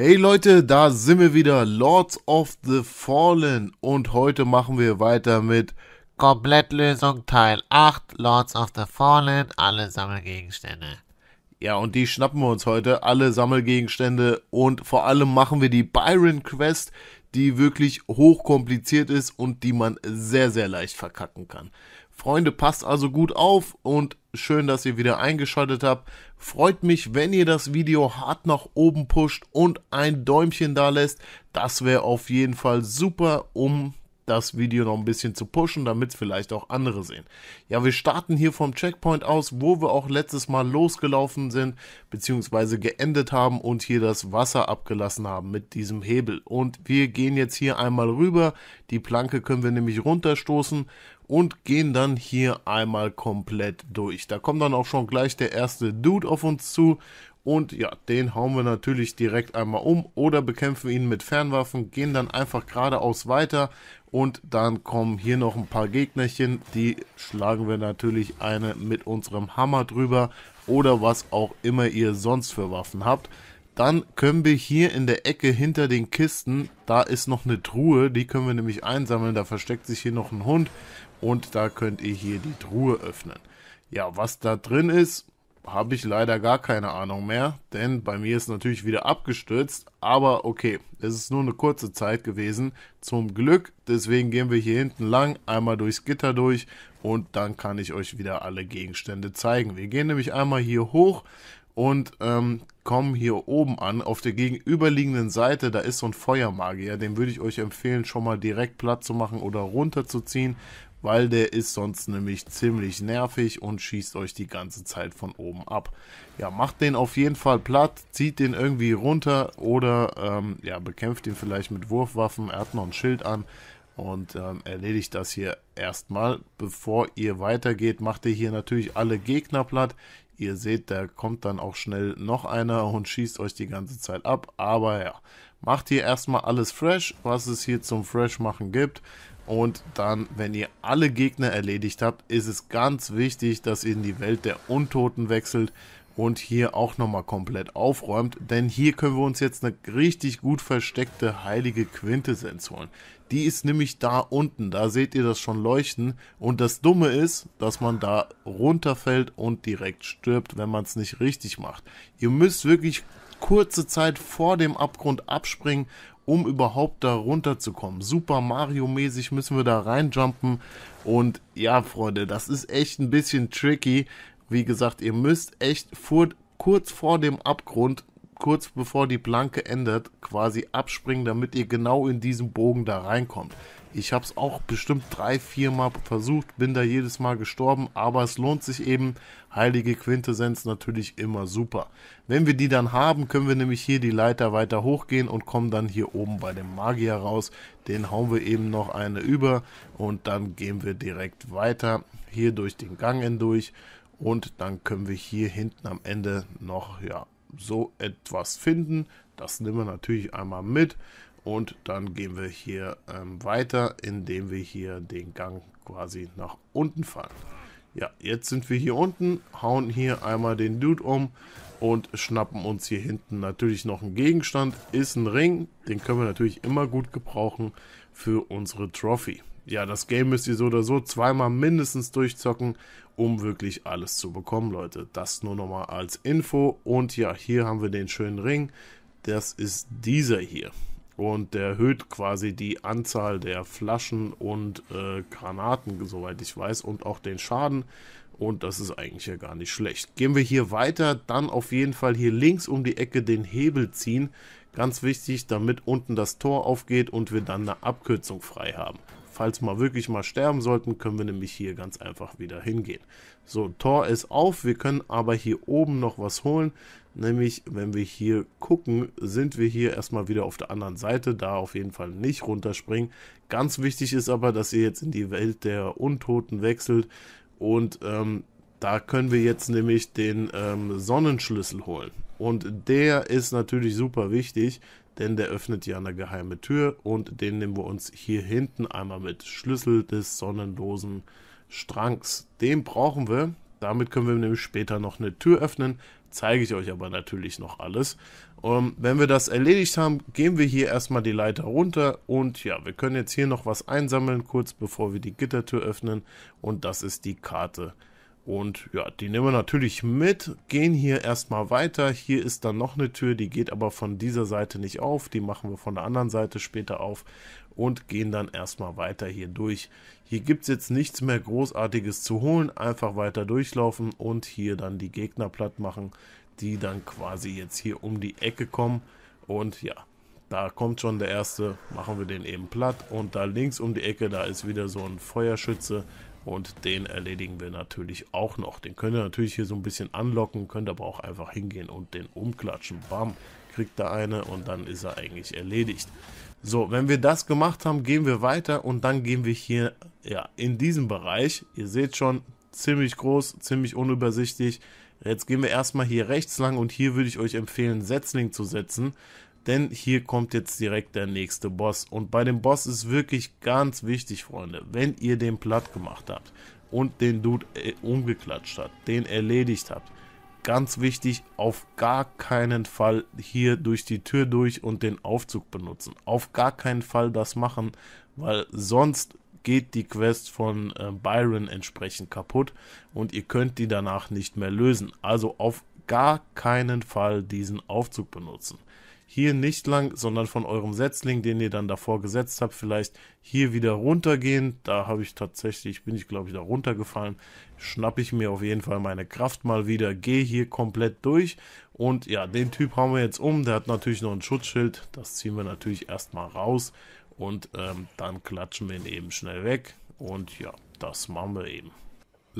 Hey Leute, da sind wir wieder, Lords of the Fallen. Und heute machen wir weiter mit Komplettlösung Teil 8, Lords of the Fallen, alle Sammelgegenstände. Ja, und die schnappen wir uns heute, alle Sammelgegenstände. Und vor allem machen wir die Byron Quest, die wirklich hochkompliziert ist und die man sehr, sehr leicht verkacken kann. Freunde, passt also gut auf und schön, dass ihr wieder eingeschaltet habt. Freut mich, wenn ihr das Video hart nach oben pusht und ein Däumchen da lässt. Das wäre auf jeden Fall super, um das Video noch ein bisschen zu pushen, damit es vielleicht auch andere sehen. Ja, wir starten hier vom Checkpoint aus, wo wir auch letztes Mal losgelaufen sind, beziehungsweise geendet haben und hier das Wasser abgelassen haben mit diesem Hebel. Und wir gehen jetzt hier einmal rüber. Die Planke können wir nämlich runterstoßen und gehen dann hier einmal komplett durch. Da kommt dann auch schon gleich der erste Dude auf uns zu und ja, den hauen wir natürlich direkt einmal um oder bekämpfen ihn mit Fernwaffen, gehen dann einfach geradeaus weiter und dann kommen hier noch ein paar Gegnerchen, die schlagen wir natürlich eine mit unserem Hammer drüber oder was auch immer ihr sonst für Waffen habt. Dann können wir hier in der Ecke hinter den Kisten, da ist noch eine Truhe, die können wir nämlich einsammeln, da versteckt sich hier noch ein Hund und da könnt ihr hier die Truhe öffnen. Ja, was da drin ist, habe ich leider gar keine Ahnung mehr, denn bei mir ist natürlich wieder abgestürzt, aber okay, es ist nur eine kurze Zeit gewesen, zum Glück, deswegen gehen wir hier hinten lang, einmal durchs Gitter durch und dann kann ich euch wieder alle Gegenstände zeigen. Wir gehen nämlich einmal hier hoch und ähm, kommen hier oben an, auf der gegenüberliegenden Seite, da ist so ein Feuermagier, den würde ich euch empfehlen, schon mal direkt platt zu machen oder runterzuziehen, weil der ist sonst nämlich ziemlich nervig und schießt euch die ganze Zeit von oben ab. Ja, macht den auf jeden Fall platt, zieht den irgendwie runter oder ähm, ja, bekämpft ihn vielleicht mit Wurfwaffen. Er hat noch ein Schild an und ähm, erledigt das hier erstmal. Bevor ihr weitergeht, macht ihr hier natürlich alle Gegner platt. Ihr seht, da kommt dann auch schnell noch einer und schießt euch die ganze Zeit ab. Aber ja, macht hier erstmal alles fresh, was es hier zum Fresh machen gibt. Und dann, wenn ihr alle Gegner erledigt habt, ist es ganz wichtig, dass ihr in die Welt der Untoten wechselt und hier auch nochmal komplett aufräumt. Denn hier können wir uns jetzt eine richtig gut versteckte heilige Quintessenz holen. Die ist nämlich da unten, da seht ihr das schon leuchten. Und das Dumme ist, dass man da runterfällt und direkt stirbt, wenn man es nicht richtig macht. Ihr müsst wirklich kurze Zeit vor dem Abgrund abspringen um überhaupt da runterzukommen. Super Mario-mäßig müssen wir da reinjumpen. Und ja, Freunde, das ist echt ein bisschen tricky. Wie gesagt, ihr müsst echt vor, kurz vor dem Abgrund kurz bevor die Blanke endet, quasi abspringen, damit ihr genau in diesen Bogen da reinkommt. Ich habe es auch bestimmt drei, vier Mal versucht, bin da jedes Mal gestorben, aber es lohnt sich eben. Heilige Quintessenz natürlich immer super. Wenn wir die dann haben, können wir nämlich hier die Leiter weiter hochgehen und kommen dann hier oben bei dem Magier raus. Den hauen wir eben noch eine über und dann gehen wir direkt weiter hier durch den Gang hindurch. Und dann können wir hier hinten am Ende noch ja, so etwas finden. Das nehmen wir natürlich einmal mit und dann gehen wir hier ähm, weiter, indem wir hier den Gang quasi nach unten fahren. Ja, jetzt sind wir hier unten, hauen hier einmal den Dude um und schnappen uns hier hinten natürlich noch einen Gegenstand. Ist ein Ring, den können wir natürlich immer gut gebrauchen für unsere Trophy. Ja, das Game müsst ihr so oder so zweimal mindestens durchzocken um wirklich alles zu bekommen, Leute. Das nur nochmal als Info. Und ja, hier haben wir den schönen Ring. Das ist dieser hier. Und der erhöht quasi die Anzahl der Flaschen und äh, Granaten, soweit ich weiß, und auch den Schaden. Und das ist eigentlich ja gar nicht schlecht. Gehen wir hier weiter, dann auf jeden Fall hier links um die Ecke den Hebel ziehen. Ganz wichtig, damit unten das Tor aufgeht und wir dann eine Abkürzung frei haben falls mal wirklich mal sterben sollten, können wir nämlich hier ganz einfach wieder hingehen. So, Tor ist auf, wir können aber hier oben noch was holen. Nämlich, wenn wir hier gucken, sind wir hier erstmal wieder auf der anderen Seite, da auf jeden Fall nicht runterspringen. Ganz wichtig ist aber, dass ihr jetzt in die Welt der Untoten wechselt und ähm, da können wir jetzt nämlich den ähm, Sonnenschlüssel holen. Und der ist natürlich super wichtig, denn der öffnet ja eine geheime Tür und den nehmen wir uns hier hinten einmal mit Schlüssel des sonnenlosen Strangs. Den brauchen wir. Damit können wir nämlich später noch eine Tür öffnen. Zeige ich euch aber natürlich noch alles. Und ähm, wenn wir das erledigt haben, gehen wir hier erstmal die Leiter runter. Und ja, wir können jetzt hier noch was einsammeln, kurz bevor wir die Gittertür öffnen. Und das ist die Karte. Und ja, die nehmen wir natürlich mit, gehen hier erstmal weiter. Hier ist dann noch eine Tür, die geht aber von dieser Seite nicht auf. Die machen wir von der anderen Seite später auf und gehen dann erstmal weiter hier durch. Hier gibt es jetzt nichts mehr Großartiges zu holen. Einfach weiter durchlaufen und hier dann die Gegner platt machen, die dann quasi jetzt hier um die Ecke kommen. Und ja, da kommt schon der erste, machen wir den eben platt. Und da links um die Ecke, da ist wieder so ein Feuerschütze. Und den erledigen wir natürlich auch noch. Den könnt ihr natürlich hier so ein bisschen anlocken, könnt aber auch einfach hingehen und den umklatschen. Bam, kriegt er eine und dann ist er eigentlich erledigt. So, wenn wir das gemacht haben, gehen wir weiter und dann gehen wir hier ja, in diesen Bereich. Ihr seht schon, ziemlich groß, ziemlich unübersichtlich. Jetzt gehen wir erstmal hier rechts lang und hier würde ich euch empfehlen, Setzling zu setzen. Denn hier kommt jetzt direkt der nächste Boss. Und bei dem Boss ist wirklich ganz wichtig, Freunde, wenn ihr den platt gemacht habt und den Dude äh, umgeklatscht habt, den erledigt habt, ganz wichtig, auf gar keinen Fall hier durch die Tür durch und den Aufzug benutzen. Auf gar keinen Fall das machen, weil sonst geht die Quest von äh, Byron entsprechend kaputt und ihr könnt die danach nicht mehr lösen. Also auf gar keinen Fall diesen Aufzug benutzen hier nicht lang, sondern von eurem Setzling, den ihr dann davor gesetzt habt, vielleicht hier wieder runtergehen. Da habe ich tatsächlich, bin ich glaube ich da runtergefallen, schnappe ich mir auf jeden Fall meine Kraft mal wieder, gehe hier komplett durch und ja, den Typ haben wir jetzt um, der hat natürlich noch ein Schutzschild, das ziehen wir natürlich erstmal raus und ähm, dann klatschen wir ihn eben schnell weg und ja, das machen wir eben.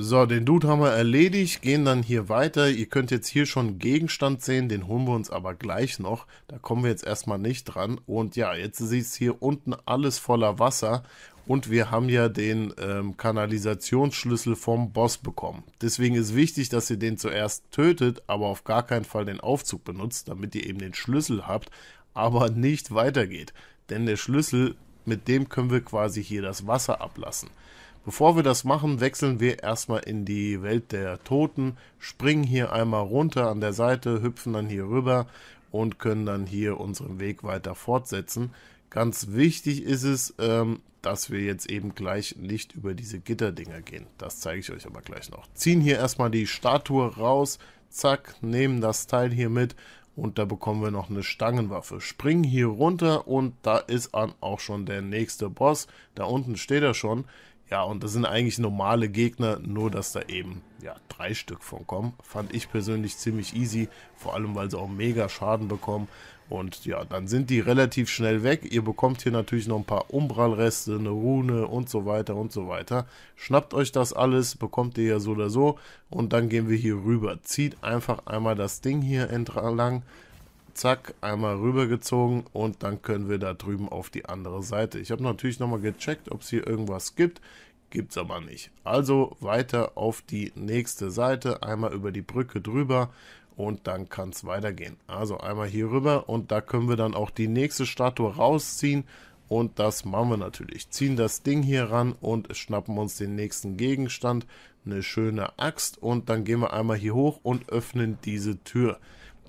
So, den Dude haben wir erledigt, gehen dann hier weiter. Ihr könnt jetzt hier schon einen Gegenstand sehen, den holen wir uns aber gleich noch. Da kommen wir jetzt erstmal nicht dran. Und ja, jetzt sieht es hier unten alles voller Wasser. Und wir haben ja den ähm, Kanalisationsschlüssel vom Boss bekommen. Deswegen ist wichtig, dass ihr den zuerst tötet, aber auf gar keinen Fall den Aufzug benutzt, damit ihr eben den Schlüssel habt, aber nicht weitergeht. Denn der Schlüssel, mit dem können wir quasi hier das Wasser ablassen. Bevor wir das machen, wechseln wir erstmal in die Welt der Toten, springen hier einmal runter an der Seite, hüpfen dann hier rüber und können dann hier unseren Weg weiter fortsetzen. Ganz wichtig ist es, ähm, dass wir jetzt eben gleich nicht über diese Gitterdinger gehen. Das zeige ich euch aber gleich noch. Ziehen hier erstmal die Statue raus, zack, nehmen das Teil hier mit und da bekommen wir noch eine Stangenwaffe. Springen hier runter und da ist auch schon der nächste Boss. Da unten steht er schon. Ja, und das sind eigentlich normale Gegner, nur dass da eben ja, drei Stück von kommen. Fand ich persönlich ziemlich easy, vor allem weil sie auch mega Schaden bekommen. Und ja, dann sind die relativ schnell weg. Ihr bekommt hier natürlich noch ein paar Umbralreste, eine Rune und so weiter und so weiter. Schnappt euch das alles, bekommt ihr ja so oder so. Und dann gehen wir hier rüber. Zieht einfach einmal das Ding hier entlang zack, einmal rübergezogen und dann können wir da drüben auf die andere Seite. Ich habe natürlich nochmal gecheckt, ob es hier irgendwas gibt. Gibt es aber nicht. Also weiter auf die nächste Seite, einmal über die Brücke drüber und dann kann es weitergehen. Also einmal hier rüber und da können wir dann auch die nächste Statue rausziehen und das machen wir natürlich. Ziehen das Ding hier ran und schnappen uns den nächsten Gegenstand, eine schöne Axt und dann gehen wir einmal hier hoch und öffnen diese Tür.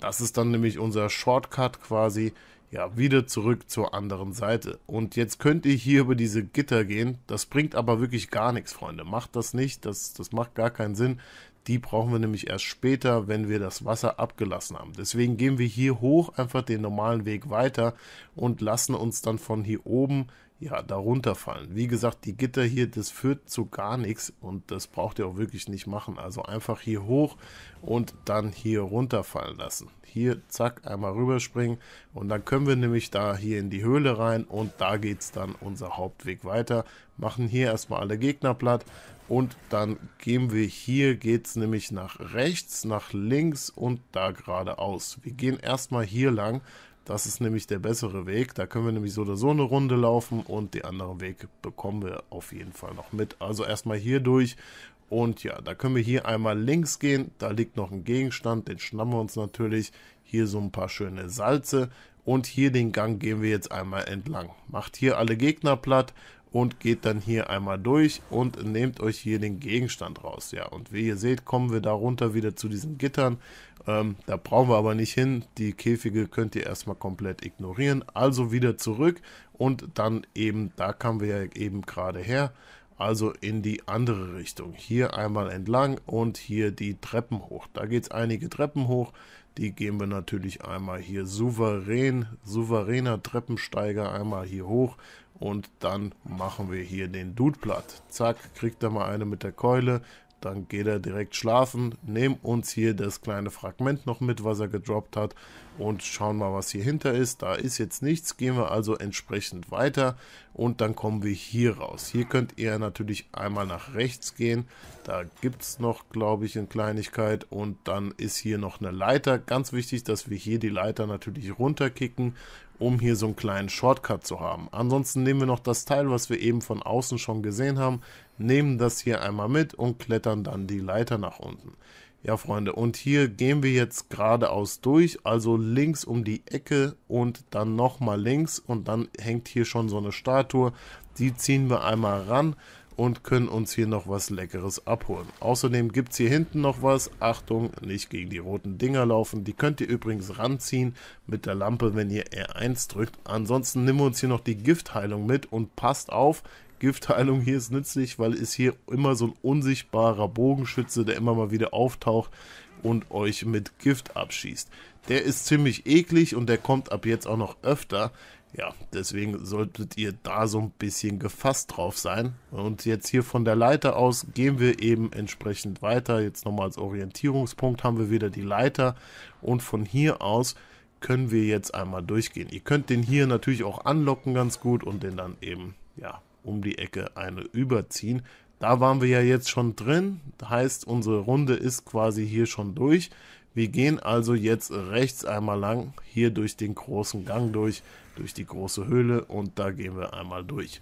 Das ist dann nämlich unser Shortcut quasi, ja, wieder zurück zur anderen Seite. Und jetzt könnt ihr hier über diese Gitter gehen. Das bringt aber wirklich gar nichts, Freunde. Macht das nicht, das, das macht gar keinen Sinn. Die brauchen wir nämlich erst später, wenn wir das Wasser abgelassen haben. Deswegen gehen wir hier hoch einfach den normalen Weg weiter und lassen uns dann von hier oben ja, darunter fallen. Wie gesagt, die Gitter hier, das führt zu gar nichts und das braucht ihr auch wirklich nicht machen. Also einfach hier hoch und dann hier runterfallen lassen. Hier, zack, einmal rüberspringen und dann können wir nämlich da hier in die Höhle rein und da geht es dann unser Hauptweg weiter. Machen hier erstmal alle Gegner platt und dann gehen wir hier, geht es nämlich nach rechts, nach links und da geradeaus. Wir gehen erstmal hier lang das ist nämlich der bessere Weg. Da können wir nämlich so oder so eine Runde laufen und den anderen Weg bekommen wir auf jeden Fall noch mit. Also erstmal hier durch und ja, da können wir hier einmal links gehen. Da liegt noch ein Gegenstand, den schnappen wir uns natürlich. Hier so ein paar schöne Salze und hier den Gang gehen wir jetzt einmal entlang. Macht hier alle Gegner platt und geht dann hier einmal durch und nehmt euch hier den Gegenstand raus. Ja, und wie ihr seht, kommen wir darunter wieder zu diesen Gittern. Ähm, da brauchen wir aber nicht hin. Die Käfige könnt ihr erstmal komplett ignorieren. Also wieder zurück und dann eben, da kamen wir ja eben gerade her, also in die andere Richtung. Hier einmal entlang und hier die Treppen hoch. Da geht es einige Treppen hoch. Die gehen wir natürlich einmal hier souverän, souveräner Treppensteiger einmal hier hoch und dann machen wir hier den Dude platt. Zack, kriegt er mal eine mit der Keule, dann geht er direkt schlafen. Nehmen uns hier das kleine Fragment noch mit, was er gedroppt hat. Und schauen mal, was hier hinter ist. Da ist jetzt nichts. Gehen wir also entsprechend weiter. Und dann kommen wir hier raus. Hier könnt ihr natürlich einmal nach rechts gehen. Da gibt es noch, glaube ich, eine Kleinigkeit. Und dann ist hier noch eine Leiter. Ganz wichtig, dass wir hier die Leiter natürlich runterkicken um hier so einen kleinen Shortcut zu haben. Ansonsten nehmen wir noch das Teil, was wir eben von außen schon gesehen haben, nehmen das hier einmal mit und klettern dann die Leiter nach unten. Ja, Freunde, und hier gehen wir jetzt geradeaus durch, also links um die Ecke und dann nochmal links und dann hängt hier schon so eine Statue. Die ziehen wir einmal ran und können uns hier noch was Leckeres abholen. Außerdem gibt es hier hinten noch was. Achtung, nicht gegen die roten Dinger laufen. Die könnt ihr übrigens ranziehen mit der Lampe, wenn ihr R1 drückt. Ansonsten nehmen wir uns hier noch die Giftheilung mit und passt auf, Giftheilung hier ist nützlich, weil es hier immer so ein unsichtbarer Bogenschütze, der immer mal wieder auftaucht und euch mit Gift abschießt. Der ist ziemlich eklig und der kommt ab jetzt auch noch öfter. Ja, deswegen solltet ihr da so ein bisschen gefasst drauf sein. Und jetzt hier von der Leiter aus gehen wir eben entsprechend weiter. Jetzt nochmal als Orientierungspunkt haben wir wieder die Leiter. Und von hier aus können wir jetzt einmal durchgehen. Ihr könnt den hier natürlich auch anlocken ganz gut und den dann eben, ja, um die Ecke eine überziehen. Da waren wir ja jetzt schon drin. Das heißt, unsere Runde ist quasi hier schon durch. Wir gehen also jetzt rechts einmal lang, hier durch den großen Gang durch durch die große Höhle und da gehen wir einmal durch.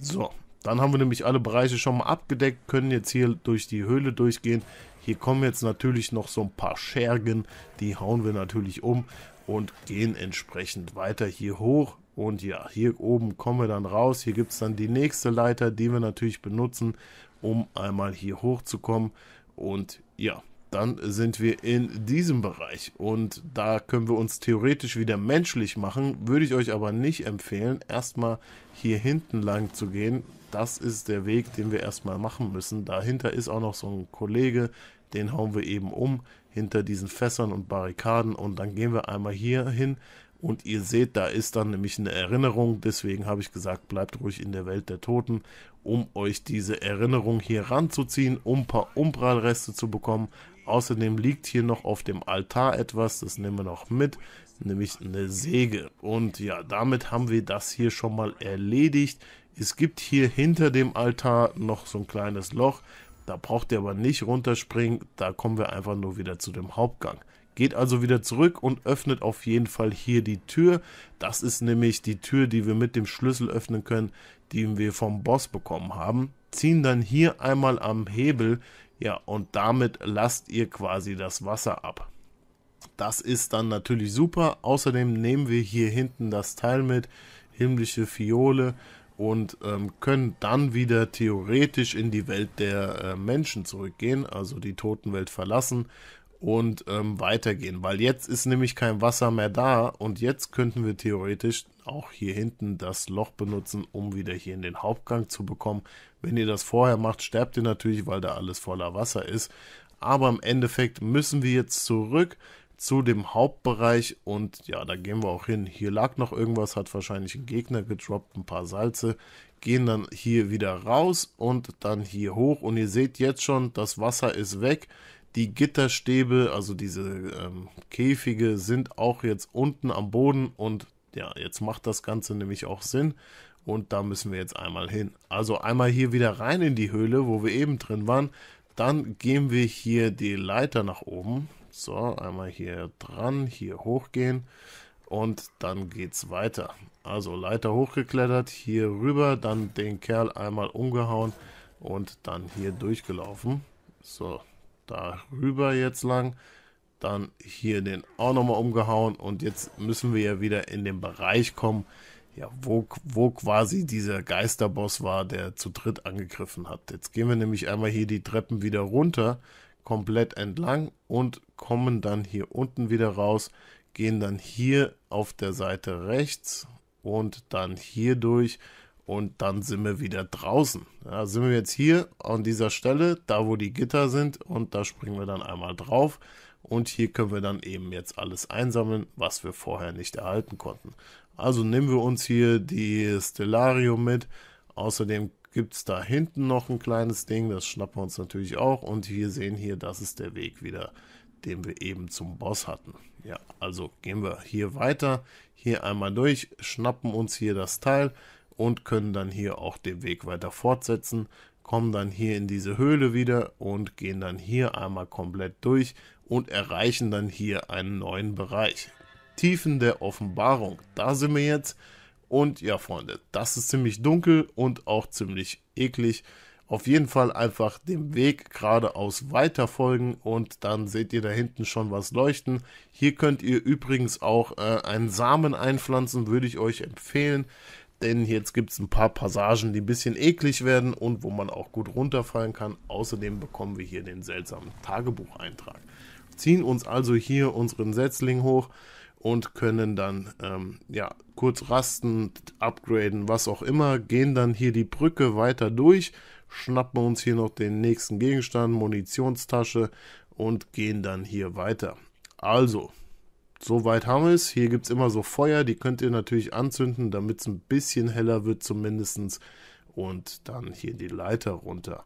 So, dann haben wir nämlich alle Bereiche schon mal abgedeckt, können jetzt hier durch die Höhle durchgehen. Hier kommen jetzt natürlich noch so ein paar Schergen, die hauen wir natürlich um und gehen entsprechend weiter hier hoch. Und ja, hier oben kommen wir dann raus. Hier gibt es dann die nächste Leiter, die wir natürlich benutzen, um einmal hier hochzukommen. Und ja, dann sind wir in diesem Bereich und da können wir uns theoretisch wieder menschlich machen, würde ich euch aber nicht empfehlen, erstmal hier hinten lang zu gehen. Das ist der Weg, den wir erstmal machen müssen. Dahinter ist auch noch so ein Kollege, den hauen wir eben um, hinter diesen Fässern und Barrikaden und dann gehen wir einmal hier hin und ihr seht, da ist dann nämlich eine Erinnerung. Deswegen habe ich gesagt, bleibt ruhig in der Welt der Toten, um euch diese Erinnerung hier ranzuziehen, um ein paar Umbralreste zu bekommen. Außerdem liegt hier noch auf dem Altar etwas, das nehmen wir noch mit, nämlich eine Säge. Und ja, damit haben wir das hier schon mal erledigt. Es gibt hier hinter dem Altar noch so ein kleines Loch. Da braucht ihr aber nicht runterspringen, da kommen wir einfach nur wieder zu dem Hauptgang. Geht also wieder zurück und öffnet auf jeden Fall hier die Tür. Das ist nämlich die Tür, die wir mit dem Schlüssel öffnen können, die wir vom Boss bekommen haben. Ziehen dann hier einmal am Hebel, ja, und damit lasst ihr quasi das Wasser ab. Das ist dann natürlich super. Außerdem nehmen wir hier hinten das Teil mit, himmlische Fiole, und ähm, können dann wieder theoretisch in die Welt der äh, Menschen zurückgehen, also die Totenwelt verlassen und ähm, weitergehen, weil jetzt ist nämlich kein Wasser mehr da und jetzt könnten wir theoretisch auch hier hinten das Loch benutzen, um wieder hier in den Hauptgang zu bekommen. Wenn ihr das vorher macht, sterbt ihr natürlich, weil da alles voller Wasser ist. Aber im Endeffekt müssen wir jetzt zurück zu dem Hauptbereich und ja, da gehen wir auch hin. Hier lag noch irgendwas, hat wahrscheinlich ein Gegner gedroppt, ein paar Salze. Gehen dann hier wieder raus und dann hier hoch und ihr seht jetzt schon, das Wasser ist weg die Gitterstäbe, also diese ähm, Käfige, sind auch jetzt unten am Boden und ja, jetzt macht das Ganze nämlich auch Sinn und da müssen wir jetzt einmal hin. Also einmal hier wieder rein in die Höhle, wo wir eben drin waren. Dann gehen wir hier die Leiter nach oben. So, einmal hier dran, hier hochgehen und dann geht's weiter. Also Leiter hochgeklettert, hier rüber, dann den Kerl einmal umgehauen und dann hier durchgelaufen. So, darüber jetzt lang. Dann hier den auch nochmal umgehauen. Und jetzt müssen wir ja wieder in den Bereich kommen, ja, wo, wo quasi dieser Geisterboss war, der zu dritt angegriffen hat. Jetzt gehen wir nämlich einmal hier die Treppen wieder runter, komplett entlang und kommen dann hier unten wieder raus, gehen dann hier auf der Seite rechts und dann hier durch und dann sind wir wieder draußen. Ja, sind wir jetzt hier an dieser Stelle, da wo die Gitter sind und da springen wir dann einmal drauf und hier können wir dann eben jetzt alles einsammeln, was wir vorher nicht erhalten konnten. Also nehmen wir uns hier die Stellarium mit. Außerdem gibt es da hinten noch ein kleines Ding, das schnappen wir uns natürlich auch. Und wir sehen hier, das ist der Weg wieder, den wir eben zum Boss hatten. Ja, also gehen wir hier weiter, hier einmal durch, schnappen uns hier das Teil und können dann hier auch den Weg weiter fortsetzen, kommen dann hier in diese Höhle wieder und gehen dann hier einmal komplett durch und erreichen dann hier einen neuen Bereich. Tiefen der Offenbarung, da sind wir jetzt. Und ja, Freunde, das ist ziemlich dunkel und auch ziemlich eklig. Auf jeden Fall einfach dem Weg geradeaus weiter folgen und dann seht ihr da hinten schon was leuchten. Hier könnt ihr übrigens auch äh, einen Samen einpflanzen, würde ich euch empfehlen denn jetzt gibt es ein paar Passagen, die ein bisschen eklig werden und wo man auch gut runterfallen kann. Außerdem bekommen wir hier den seltsamen Tagebucheintrag. Wir ziehen uns also hier unseren Setzling hoch und können dann ähm, ja, kurz rasten, upgraden, was auch immer, gehen dann hier die Brücke weiter durch, schnappen uns hier noch den nächsten Gegenstand, Munitionstasche und gehen dann hier weiter. Also, Soweit haben wir es. Hier gibt es immer so Feuer, die könnt ihr natürlich anzünden, damit es ein bisschen heller wird zumindest. Und dann hier die Leiter runter.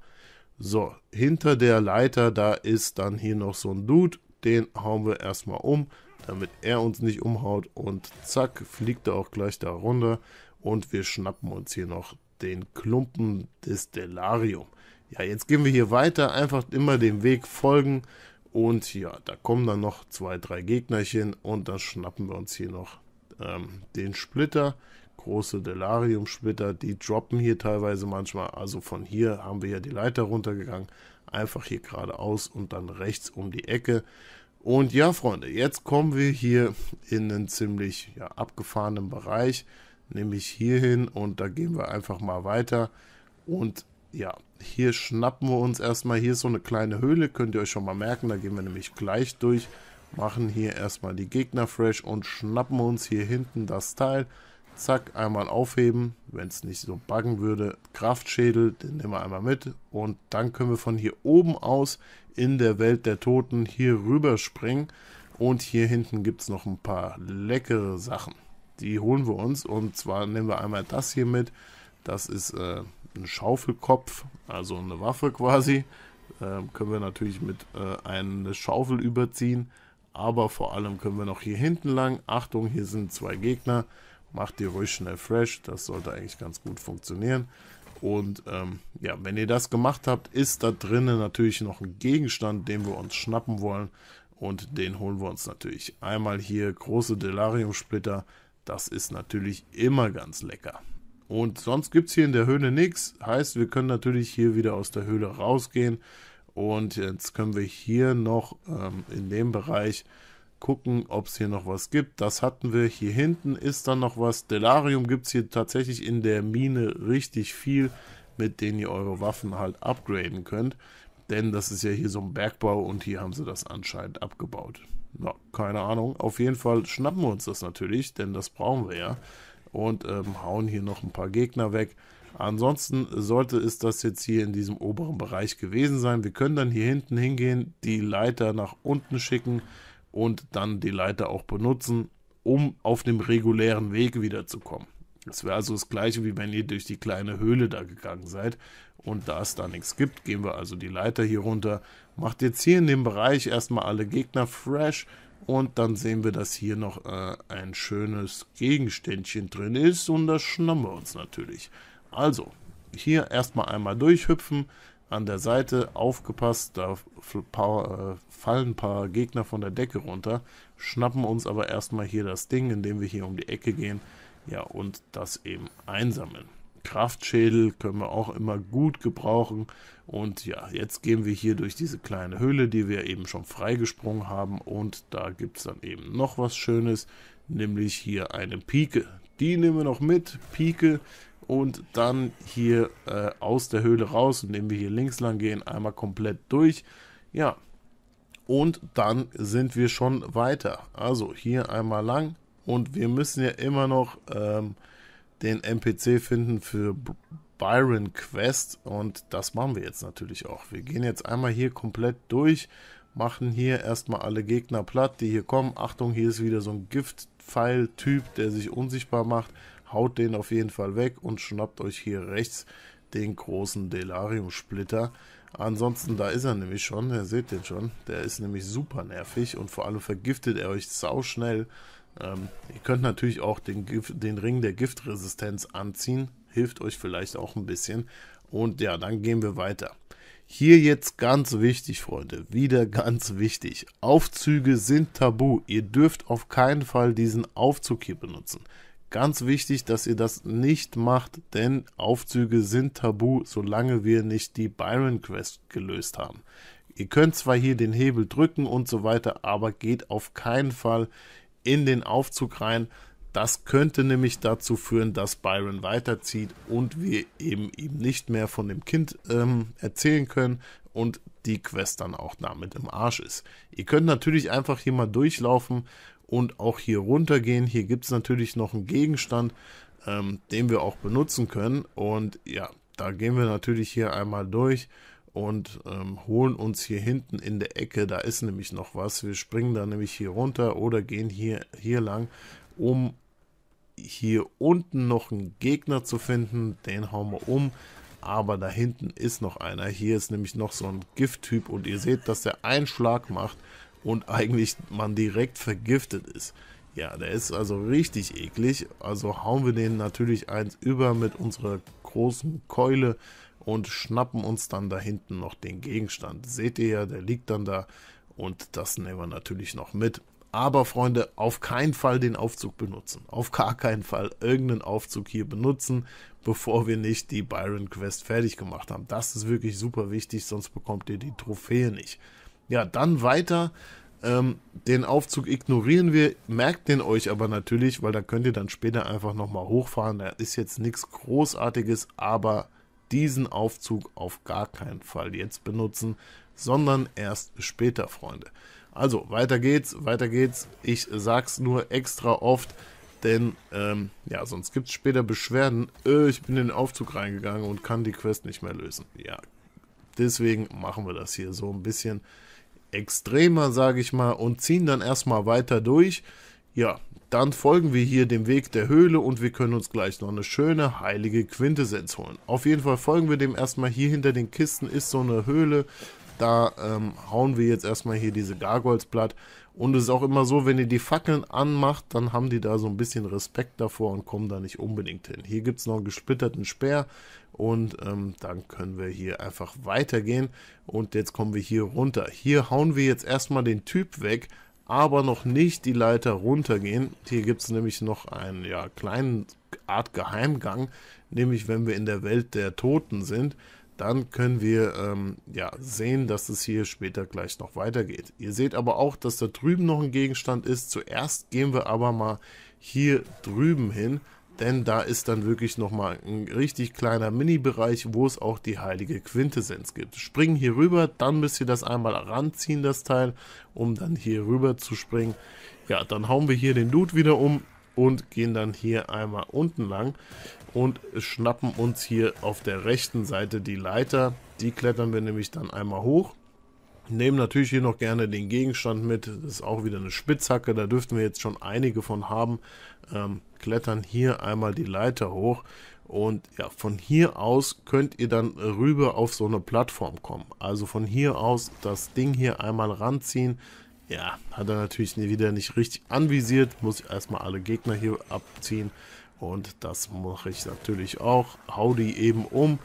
So, hinter der Leiter, da ist dann hier noch so ein Dude. Den hauen wir erstmal um, damit er uns nicht umhaut. Und zack, fliegt er auch gleich da runter. Und wir schnappen uns hier noch den Klumpen des Delarium. Ja, jetzt gehen wir hier weiter. Einfach immer dem Weg folgen. Und ja, da kommen dann noch zwei, drei Gegnerchen und dann schnappen wir uns hier noch ähm, den Splitter. Große Delarium-Splitter, die droppen hier teilweise manchmal. Also von hier haben wir ja die Leiter runtergegangen. Einfach hier geradeaus und dann rechts um die Ecke. Und ja, Freunde, jetzt kommen wir hier in einen ziemlich ja, abgefahrenen Bereich, nämlich hierhin und da gehen wir einfach mal weiter. Und ja, hier schnappen wir uns erstmal hier ist so eine kleine Höhle, könnt ihr euch schon mal merken, da gehen wir nämlich gleich durch, machen hier erstmal die Gegner fresh und schnappen uns hier hinten das Teil, zack, einmal aufheben, wenn es nicht so buggen würde, Kraftschädel, den nehmen wir einmal mit und dann können wir von hier oben aus in der Welt der Toten hier rüberspringen und hier hinten gibt es noch ein paar leckere Sachen, die holen wir uns und zwar nehmen wir einmal das hier mit, das ist... Äh, einen Schaufelkopf, also eine Waffe quasi. Ähm, können wir natürlich mit äh, einer Schaufel überziehen. Aber vor allem können wir noch hier hinten lang. Achtung, hier sind zwei Gegner. Macht die ruhig schnell fresh. Das sollte eigentlich ganz gut funktionieren. Und ähm, ja, wenn ihr das gemacht habt, ist da drinnen natürlich noch ein Gegenstand, den wir uns schnappen wollen. Und den holen wir uns natürlich. Einmal hier große Delarium-Splitter. Das ist natürlich immer ganz lecker. Und sonst gibt es hier in der Höhle nichts. Heißt, wir können natürlich hier wieder aus der Höhle rausgehen. Und jetzt können wir hier noch ähm, in dem Bereich gucken, ob es hier noch was gibt. Das hatten wir hier hinten. Ist dann noch was? Delarium gibt es hier tatsächlich in der Mine richtig viel, mit denen ihr eure Waffen halt upgraden könnt. Denn das ist ja hier so ein Bergbau und hier haben sie das anscheinend abgebaut. Na, keine Ahnung. Auf jeden Fall schnappen wir uns das natürlich, denn das brauchen wir ja und ähm, hauen hier noch ein paar Gegner weg. Ansonsten sollte es das jetzt hier in diesem oberen Bereich gewesen sein. Wir können dann hier hinten hingehen, die Leiter nach unten schicken und dann die Leiter auch benutzen, um auf dem regulären Weg wiederzukommen. Es wäre also das gleiche, wie wenn ihr durch die kleine Höhle da gegangen seid. Und da es da nichts gibt, gehen wir also die Leiter hier runter. Macht jetzt hier in dem Bereich erstmal alle Gegner fresh und dann sehen wir, dass hier noch äh, ein schönes Gegenständchen drin ist und das schnappen wir uns natürlich. Also, hier erstmal einmal durchhüpfen. An der Seite aufgepasst, da äh, fallen ein paar Gegner von der Decke runter. Schnappen uns aber erstmal hier das Ding, indem wir hier um die Ecke gehen. Ja, und das eben einsammeln. Kraftschädel können wir auch immer gut gebrauchen. Und ja, jetzt gehen wir hier durch diese kleine Höhle, die wir eben schon freigesprungen haben. Und da gibt es dann eben noch was Schönes, nämlich hier eine Pike. Die nehmen wir noch mit, Pike. Und dann hier äh, aus der Höhle raus, indem wir hier links lang gehen, einmal komplett durch. Ja, und dann sind wir schon weiter. Also hier einmal lang. Und wir müssen ja immer noch... Ähm, den NPC finden für Byron Quest und das machen wir jetzt natürlich auch. Wir gehen jetzt einmal hier komplett durch, machen hier erstmal alle Gegner platt, die hier kommen. Achtung, hier ist wieder so ein Giftpfeil-Typ, der sich unsichtbar macht. Haut den auf jeden Fall weg und schnappt euch hier rechts den großen Delarium-Splitter. Ansonsten, da ist er nämlich schon, ihr seht den schon. Der ist nämlich super nervig und vor allem vergiftet er euch sauschnell. schnell. Ähm, ihr könnt natürlich auch den, den Ring der Giftresistenz anziehen. Hilft euch vielleicht auch ein bisschen. Und ja, dann gehen wir weiter. Hier jetzt ganz wichtig, Freunde, wieder ganz wichtig. Aufzüge sind tabu. Ihr dürft auf keinen Fall diesen Aufzug hier benutzen. Ganz wichtig, dass ihr das nicht macht, denn Aufzüge sind tabu, solange wir nicht die Byron Quest gelöst haben. Ihr könnt zwar hier den Hebel drücken und so weiter, aber geht auf keinen Fall in den Aufzug rein. Das könnte nämlich dazu führen, dass Byron weiterzieht und wir eben ihm nicht mehr von dem Kind ähm, erzählen können und die Quest dann auch damit im Arsch ist. Ihr könnt natürlich einfach hier mal durchlaufen und auch hier runtergehen. Hier gibt es natürlich noch einen Gegenstand, ähm, den wir auch benutzen können. Und ja, da gehen wir natürlich hier einmal durch und ähm, holen uns hier hinten in der Ecke. Da ist nämlich noch was. Wir springen da nämlich hier runter oder gehen hier, hier lang, um hier unten noch einen Gegner zu finden. Den hauen wir um. Aber da hinten ist noch einer. Hier ist nämlich noch so ein Gifttyp und ihr seht, dass der einen Schlag macht und eigentlich man direkt vergiftet ist. Ja, der ist also richtig eklig. Also hauen wir den natürlich eins über mit unserer großen Keule und schnappen uns dann da hinten noch den Gegenstand. Seht ihr ja, der liegt dann da und das nehmen wir natürlich noch mit. Aber Freunde, auf keinen Fall den Aufzug benutzen. Auf gar keinen Fall irgendeinen Aufzug hier benutzen, bevor wir nicht die Byron Quest fertig gemacht haben. Das ist wirklich super wichtig, sonst bekommt ihr die Trophäe nicht. Ja, dann weiter. Ähm, den Aufzug ignorieren wir, merkt den euch aber natürlich, weil da könnt ihr dann später einfach nochmal hochfahren. Da ist jetzt nichts Großartiges, aber diesen Aufzug auf gar keinen Fall jetzt benutzen, sondern erst später, Freunde. Also, weiter geht's, weiter geht's. Ich sag's nur extra oft, denn ähm, ja, sonst gibt's später Beschwerden. Äh, ich bin in den Aufzug reingegangen und kann die Quest nicht mehr lösen. Ja, deswegen machen wir das hier so ein bisschen extremer, sage ich mal, und ziehen dann erstmal weiter durch. Ja, dann folgen wir hier dem Weg der Höhle und wir können uns gleich noch eine schöne heilige Quintessenz holen. Auf jeden Fall folgen wir dem erstmal. Hier hinter den Kisten ist so eine Höhle. Da ähm, hauen wir jetzt erstmal hier diese Gargoyles platt. Und es ist auch immer so, wenn ihr die Fackeln anmacht, dann haben die da so ein bisschen Respekt davor und kommen da nicht unbedingt hin. Hier gibt es noch einen gesplitterten Speer und ähm, dann können wir hier einfach weitergehen. Und jetzt kommen wir hier runter. Hier hauen wir jetzt erstmal den Typ weg, aber noch nicht die Leiter runtergehen. Hier gibt es nämlich noch einen ja, kleinen Art Geheimgang, nämlich wenn wir in der Welt der Toten sind, dann können wir ähm, ja, sehen, dass es hier später gleich noch weitergeht. Ihr seht aber auch, dass da drüben noch ein Gegenstand ist. Zuerst gehen wir aber mal hier drüben hin denn da ist dann wirklich nochmal ein richtig kleiner Mini-Bereich, wo es auch die heilige Quintessenz gibt. Springen hier rüber, dann müsst ihr das einmal ranziehen, das Teil, um dann hier rüber zu springen. Ja, dann hauen wir hier den Loot wieder um und gehen dann hier einmal unten lang und schnappen uns hier auf der rechten Seite die Leiter. Die klettern wir nämlich dann einmal hoch Nehmen natürlich hier noch gerne den Gegenstand mit. Das ist auch wieder eine Spitzhacke. Da dürften wir jetzt schon einige von haben. Ähm, klettern hier einmal die Leiter hoch. Und ja, von hier aus könnt ihr dann rüber auf so eine Plattform kommen. Also von hier aus das Ding hier einmal ranziehen. Ja, hat er natürlich wieder nicht richtig anvisiert. Muss ich erstmal alle Gegner hier abziehen. Und das mache ich natürlich auch. Hau die eben um.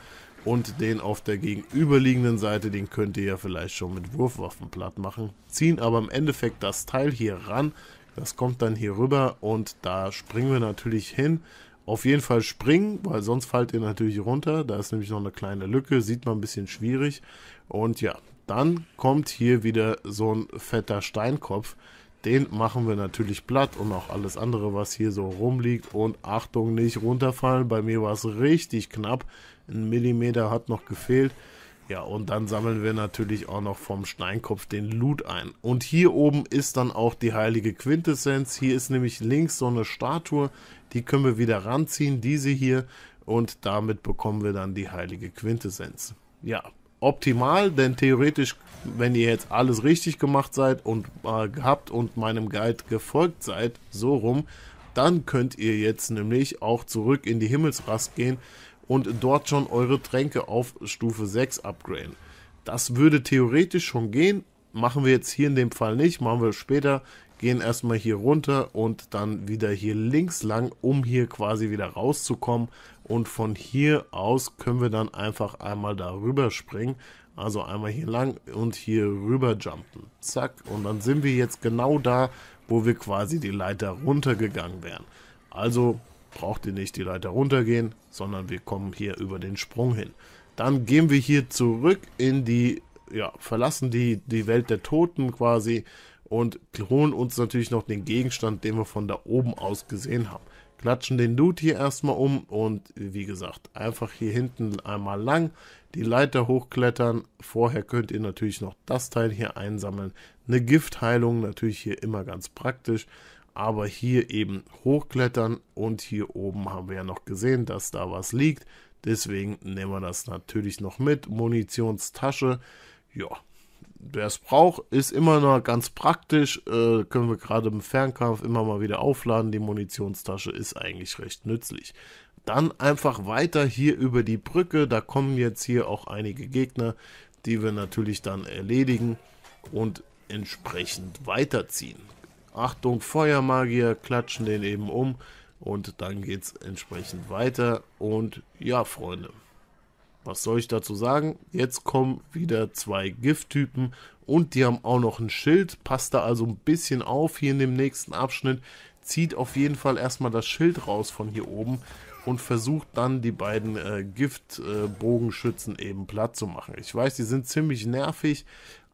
Und den auf der gegenüberliegenden Seite, den könnt ihr ja vielleicht schon mit Wurfwaffen platt machen. Ziehen aber im Endeffekt das Teil hier ran. Das kommt dann hier rüber und da springen wir natürlich hin. Auf jeden Fall springen, weil sonst fallt ihr natürlich runter. Da ist nämlich noch eine kleine Lücke, sieht man ein bisschen schwierig. Und ja, dann kommt hier wieder so ein fetter Steinkopf. Den machen wir natürlich platt und auch alles andere, was hier so rumliegt. Und Achtung, nicht runterfallen. Bei mir war es richtig knapp. Ein Millimeter hat noch gefehlt. Ja, und dann sammeln wir natürlich auch noch vom Steinkopf den Loot ein. Und hier oben ist dann auch die heilige Quintessenz. Hier ist nämlich links so eine Statue. Die können wir wieder ranziehen, diese hier. Und damit bekommen wir dann die heilige Quintessenz. Ja, optimal, denn theoretisch, wenn ihr jetzt alles richtig gemacht seid und äh, gehabt und meinem Guide gefolgt seid, so rum, dann könnt ihr jetzt nämlich auch zurück in die Himmelsrast gehen und dort schon eure Tränke auf Stufe 6 upgraden. Das würde theoretisch schon gehen, machen wir jetzt hier in dem Fall nicht, machen wir später, gehen erstmal hier runter und dann wieder hier links lang, um hier quasi wieder rauszukommen und von hier aus können wir dann einfach einmal darüber springen, also einmal hier lang und hier rüber jumpen, zack und dann sind wir jetzt genau da, wo wir quasi die Leiter runtergegangen wären. Also braucht ihr nicht die Leiter runtergehen, sondern wir kommen hier über den Sprung hin. Dann gehen wir hier zurück in die, ja, verlassen die, die Welt der Toten quasi und holen uns natürlich noch den Gegenstand, den wir von da oben aus gesehen haben. Klatschen den Dude hier erstmal um und wie gesagt, einfach hier hinten einmal lang, die Leiter hochklettern. Vorher könnt ihr natürlich noch das Teil hier einsammeln. Eine Giftheilung natürlich hier immer ganz praktisch aber hier eben hochklettern und hier oben haben wir ja noch gesehen, dass da was liegt. Deswegen nehmen wir das natürlich noch mit. Munitionstasche, ja, wer es braucht, ist immer noch ganz praktisch. Äh, können wir gerade im Fernkampf immer mal wieder aufladen. Die Munitionstasche ist eigentlich recht nützlich. Dann einfach weiter hier über die Brücke. Da kommen jetzt hier auch einige Gegner, die wir natürlich dann erledigen und entsprechend weiterziehen. Achtung, Feuermagier, klatschen den eben um und dann geht es entsprechend weiter. Und ja, Freunde, was soll ich dazu sagen? Jetzt kommen wieder zwei Gifttypen und die haben auch noch ein Schild. Passt da also ein bisschen auf hier in dem nächsten Abschnitt. Zieht auf jeden Fall erstmal das Schild raus von hier oben und versucht dann die beiden äh, Giftbogenschützen äh, eben platt zu machen. Ich weiß, die sind ziemlich nervig,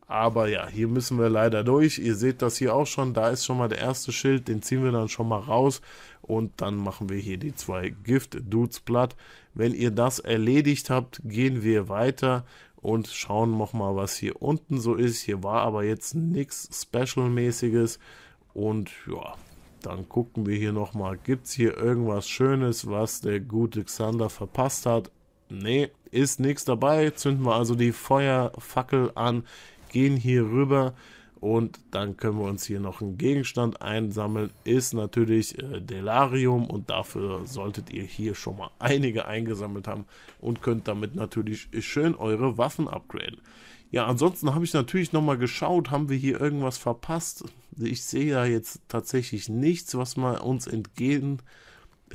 aber ja, hier müssen wir leider durch. Ihr seht das hier auch schon. Da ist schon mal der erste Schild. Den ziehen wir dann schon mal raus. Und dann machen wir hier die zwei Gift-Dudes platt. Wenn ihr das erledigt habt, gehen wir weiter und schauen nochmal, was hier unten so ist. Hier war aber jetzt nichts Special-mäßiges. Und ja, dann gucken wir hier nochmal. Gibt es hier irgendwas Schönes, was der gute Xander verpasst hat? Nee, ist nichts dabei. Zünden wir also die Feuerfackel an gehen hier rüber und dann können wir uns hier noch einen Gegenstand einsammeln. Ist natürlich äh, Delarium und dafür solltet ihr hier schon mal einige eingesammelt haben und könnt damit natürlich schön eure Waffen upgraden. Ja, ansonsten habe ich natürlich nochmal geschaut, haben wir hier irgendwas verpasst? Ich sehe ja jetzt tatsächlich nichts, was mal uns entgehen äh,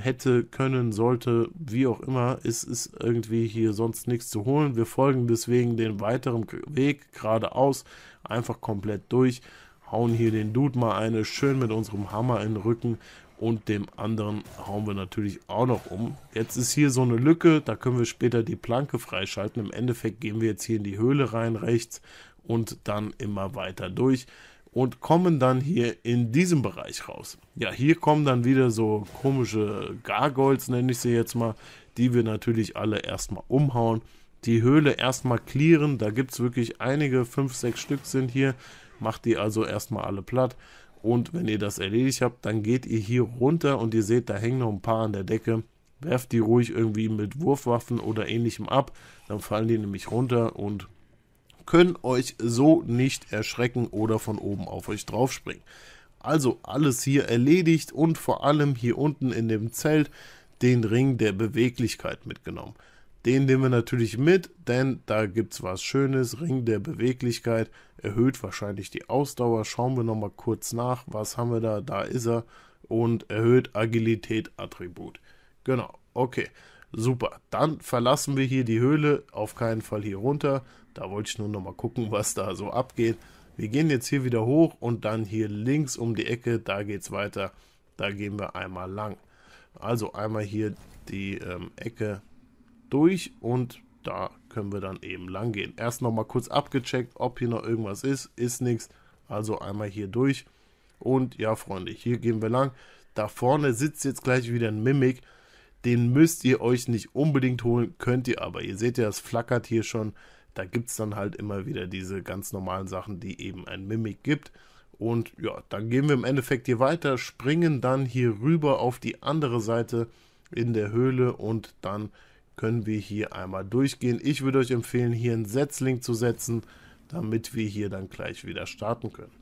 hätte, können, sollte, wie auch immer, ist, es irgendwie hier sonst nichts zu holen. Wir folgen deswegen den weiteren Weg geradeaus, einfach komplett durch, hauen hier den Dude mal eine schön mit unserem Hammer in den Rücken und dem anderen hauen wir natürlich auch noch um. Jetzt ist hier so eine Lücke, da können wir später die Planke freischalten. Im Endeffekt gehen wir jetzt hier in die Höhle rein rechts und dann immer weiter durch und kommen dann hier in diesem Bereich raus. Ja, hier kommen dann wieder so komische Gargoyles, nenne ich sie jetzt mal, die wir natürlich alle erstmal umhauen. Die Höhle erstmal clearen, da gibt es wirklich einige, 5, 6 Stück sind hier, macht die also erstmal alle platt. Und wenn ihr das erledigt habt, dann geht ihr hier runter und ihr seht, da hängen noch ein paar an der Decke. Werft die ruhig irgendwie mit Wurfwaffen oder ähnlichem ab, dann fallen die nämlich runter und können euch so nicht erschrecken oder von oben auf euch draufspringen. Also alles hier erledigt und vor allem hier unten in dem Zelt den Ring der Beweglichkeit mitgenommen. Den nehmen wir natürlich mit, denn da gibt es was Schönes. Ring der Beweglichkeit erhöht wahrscheinlich die Ausdauer. Schauen wir nochmal kurz nach. Was haben wir da? Da ist er. Und erhöht Agilität-Attribut. Genau, okay. Super. Dann verlassen wir hier die Höhle. Auf keinen Fall hier runter. Da wollte ich nur noch mal gucken, was da so abgeht. Wir gehen jetzt hier wieder hoch und dann hier links um die Ecke, da geht es weiter. Da gehen wir einmal lang. Also einmal hier die ähm, Ecke durch und da können wir dann eben lang gehen. Erst noch mal kurz abgecheckt, ob hier noch irgendwas ist. Ist nichts. Also einmal hier durch. Und ja, Freunde, hier gehen wir lang. Da vorne sitzt jetzt gleich wieder ein Mimik. Den müsst ihr euch nicht unbedingt holen, könnt ihr aber. Ihr seht ja, es flackert hier schon da gibt es dann halt immer wieder diese ganz normalen Sachen, die eben ein Mimik gibt. Und ja, dann gehen wir im Endeffekt hier weiter, springen dann hier rüber auf die andere Seite in der Höhle und dann können wir hier einmal durchgehen. Ich würde euch empfehlen, hier einen Setzling zu setzen, damit wir hier dann gleich wieder starten können.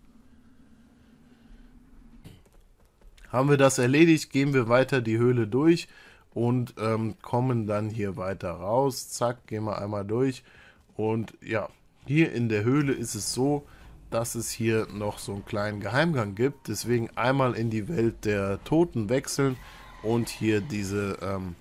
Haben wir das erledigt, gehen wir weiter die Höhle durch und ähm, kommen dann hier weiter raus. Zack, gehen wir einmal durch und ja, hier in der Höhle ist es so, dass es hier noch so einen kleinen Geheimgang gibt. Deswegen einmal in die Welt der Toten wechseln und hier diese, ähm,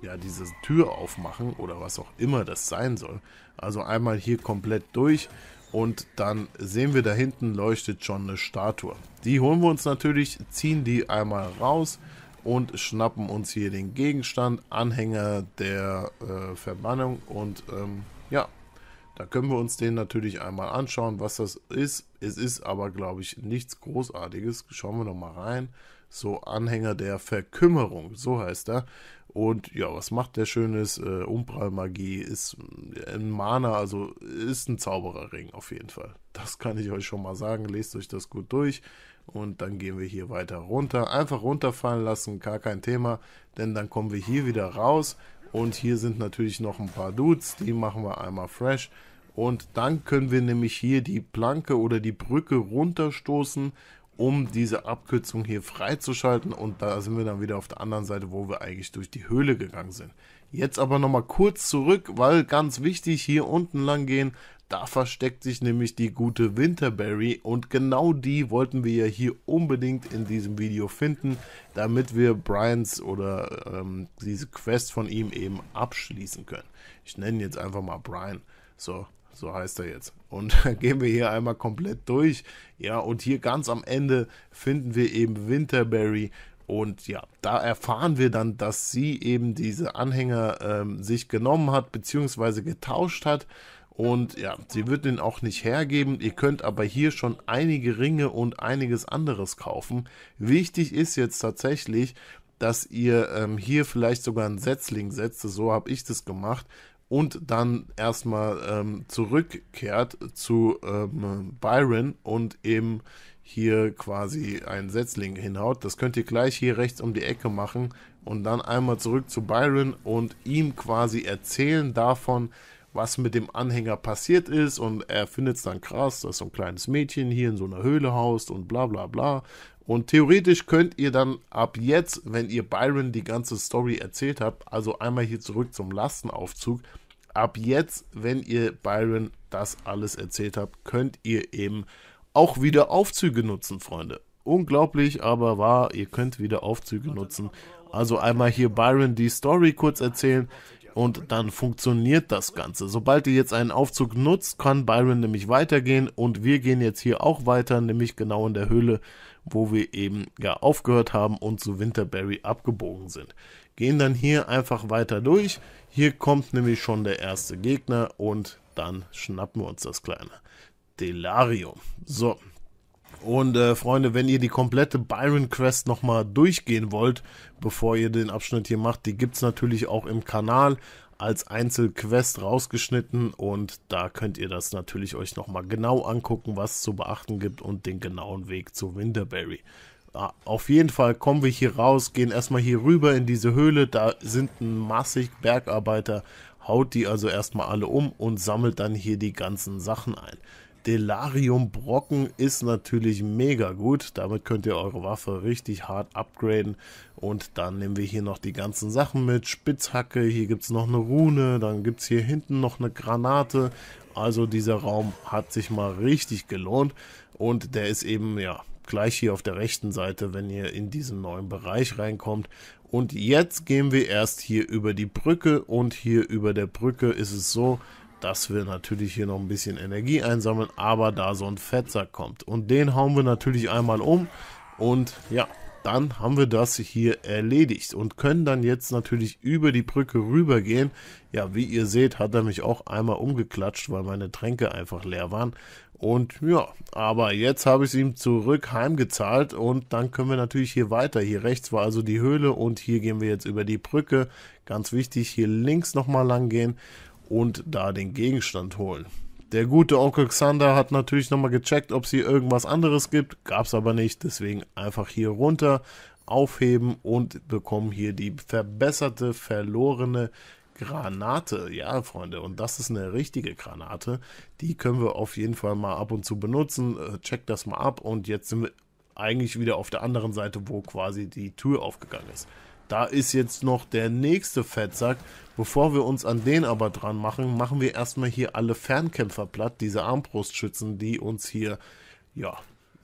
ja, diese Tür aufmachen oder was auch immer das sein soll. Also einmal hier komplett durch und dann sehen wir da hinten leuchtet schon eine Statue. Die holen wir uns natürlich, ziehen die einmal raus und schnappen uns hier den Gegenstand, Anhänger der äh, Verbannung und ähm, ja, da können wir uns den natürlich einmal anschauen, was das ist. Es ist aber, glaube ich, nichts Großartiges. Schauen wir nochmal rein. So, Anhänger der Verkümmerung, so heißt er. Und ja, was macht der Schönes? Äh, Umprallmagie ist ein Mana, also ist ein Zaubererring auf jeden Fall. Das kann ich euch schon mal sagen. Lest euch das gut durch. Und dann gehen wir hier weiter runter. Einfach runterfallen lassen, gar kein Thema. Denn dann kommen wir hier wieder raus. Und hier sind natürlich noch ein paar Dudes. Die machen wir einmal fresh. Und dann können wir nämlich hier die Planke oder die Brücke runterstoßen, um diese Abkürzung hier freizuschalten. Und da sind wir dann wieder auf der anderen Seite, wo wir eigentlich durch die Höhle gegangen sind. Jetzt aber nochmal kurz zurück, weil ganz wichtig, hier unten lang gehen. Da versteckt sich nämlich die gute Winterberry und genau die wollten wir ja hier unbedingt in diesem Video finden, damit wir Brians oder ähm, diese Quest von ihm eben abschließen können. Ich nenne jetzt einfach mal Brian. So, so heißt er jetzt. Und gehen wir hier einmal komplett durch. Ja, und hier ganz am Ende finden wir eben Winterberry. Und ja, da erfahren wir dann, dass sie eben diese Anhänger ähm, sich genommen hat, beziehungsweise getauscht hat. Und ja, sie wird den auch nicht hergeben. Ihr könnt aber hier schon einige Ringe und einiges anderes kaufen. Wichtig ist jetzt tatsächlich, dass ihr ähm, hier vielleicht sogar einen Setzling setzt. So habe ich das gemacht und dann erstmal ähm, zurückkehrt zu ähm, Byron und eben hier quasi einen Setzling hinhaut. Das könnt ihr gleich hier rechts um die Ecke machen und dann einmal zurück zu Byron und ihm quasi erzählen davon, was mit dem Anhänger passiert ist und er findet es dann krass, dass so ein kleines Mädchen hier in so einer Höhle haust und bla bla bla. Und theoretisch könnt ihr dann ab jetzt, wenn ihr Byron die ganze Story erzählt habt, also einmal hier zurück zum Lastenaufzug, ab jetzt, wenn ihr Byron das alles erzählt habt, könnt ihr eben auch wieder Aufzüge nutzen, Freunde. Unglaublich, aber wahr, ihr könnt wieder Aufzüge nutzen. Also einmal hier Byron die Story kurz erzählen. Und dann funktioniert das Ganze. Sobald ihr jetzt einen Aufzug nutzt, kann Byron nämlich weitergehen und wir gehen jetzt hier auch weiter, nämlich genau in der Höhle, wo wir eben ja aufgehört haben und zu Winterberry abgebogen sind. Gehen dann hier einfach weiter durch. Hier kommt nämlich schon der erste Gegner und dann schnappen wir uns das kleine Delario. So, und äh, Freunde, wenn ihr die komplette Byron Quest nochmal durchgehen wollt, bevor ihr den Abschnitt hier macht, die gibt es natürlich auch im Kanal als Einzelquest rausgeschnitten und da könnt ihr das natürlich euch nochmal genau angucken, was zu beachten gibt und den genauen Weg zu Winterberry. Ah, auf jeden Fall kommen wir hier raus, gehen erstmal hier rüber in diese Höhle, da sind massig Bergarbeiter, haut die also erstmal alle um und sammelt dann hier die ganzen Sachen ein. Delarium Brocken ist natürlich mega gut. Damit könnt ihr eure Waffe richtig hart upgraden. Und dann nehmen wir hier noch die ganzen Sachen mit. Spitzhacke, hier gibt es noch eine Rune, dann gibt es hier hinten noch eine Granate. Also dieser Raum hat sich mal richtig gelohnt. Und der ist eben, ja, gleich hier auf der rechten Seite, wenn ihr in diesen neuen Bereich reinkommt. Und jetzt gehen wir erst hier über die Brücke und hier über der Brücke ist es so, dass wir natürlich hier noch ein bisschen Energie einsammeln, aber da so ein Fettsack kommt. Und den hauen wir natürlich einmal um und ja, dann haben wir das hier erledigt und können dann jetzt natürlich über die Brücke rübergehen. Ja, wie ihr seht, hat er mich auch einmal umgeklatscht, weil meine Tränke einfach leer waren. Und ja, aber jetzt habe ich es ihm zurück heimgezahlt und dann können wir natürlich hier weiter. Hier rechts war also die Höhle und hier gehen wir jetzt über die Brücke. Ganz wichtig, hier links nochmal lang gehen und da den Gegenstand holen. Der gute Onkel Xander hat natürlich nochmal gecheckt, ob sie irgendwas anderes gibt, gab es aber nicht, deswegen einfach hier runter aufheben und bekommen hier die verbesserte, verlorene Granate. Ja, Freunde, und das ist eine richtige Granate. Die können wir auf jeden Fall mal ab und zu benutzen. Äh, Check das mal ab und jetzt sind wir eigentlich wieder auf der anderen Seite, wo quasi die Tür aufgegangen ist. Da ist jetzt noch der nächste Fettsack. Bevor wir uns an den aber dran machen, machen wir erstmal hier alle Fernkämpfer platt, diese Armbrustschützen, die uns hier, ja,